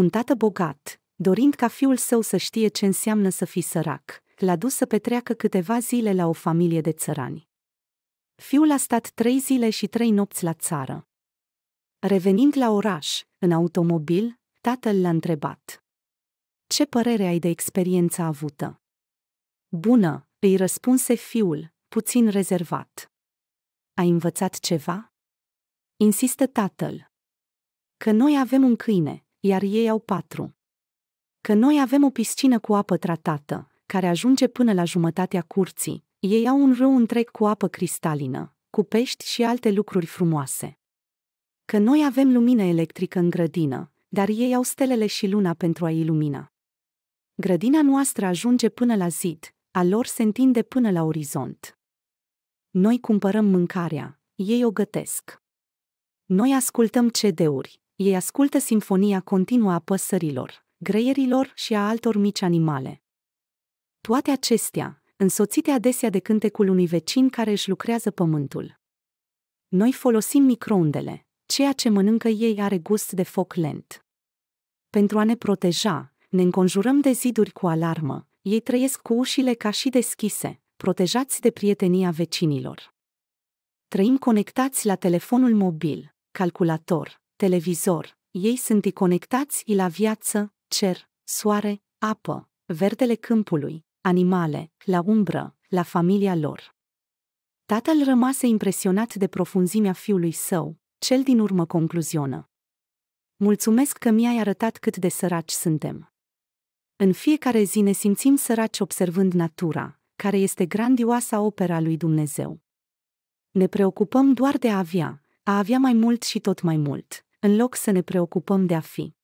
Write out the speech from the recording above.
Un tată bogat, dorind ca fiul său să știe ce înseamnă să fii sărac, l-a dus să petreacă câteva zile la o familie de țărani. Fiul a stat trei zile și trei nopți la țară. Revenind la oraș, în automobil, tatăl l-a întrebat. Ce părere ai de experiența avută? Bună, îi răspunse fiul, puțin rezervat. Ai învățat ceva? Insistă tatăl. Că noi avem un câine, iar ei au patru. Că noi avem o piscină cu apă tratată, care ajunge până la jumătatea curții, ei au un râu întreg cu apă cristalină, cu pești și alte lucruri frumoase. Că noi avem lumină electrică în grădină, dar ei au stelele și luna pentru a ilumina. Grădina noastră ajunge până la zid, a lor se întinde până la orizont. Noi cumpărăm mâncarea, ei o gătesc. Noi ascultăm CD-uri, ei ascultă simfonia continuă a păsărilor, greierilor și a altor mici animale. Toate acestea, însoțite adesea de cântecul unui vecin care își lucrează pământul. Noi folosim microundele, ceea ce mănâncă ei are gust de foc lent. Pentru a ne proteja, ne înconjurăm de ziduri cu alarmă, ei trăiesc cu ușile ca și deschise, protejați de prietenia vecinilor. Trăim conectați la telefonul mobil, calculator, televizor. Ei sunt conectați la viață, cer, soare, apă, verdele câmpului, animale, la umbră, la familia lor. Tatăl rămase impresionat de profunzimea fiului său, cel din urmă concluzionă. Mulțumesc că mi-ai arătat cât de săraci suntem. În fiecare zi ne simțim săraci observând natura, care este grandioasa opera lui Dumnezeu. Ne preocupăm doar de a avea, a avea mai mult și tot mai mult în loc să ne preocupăm de a fi.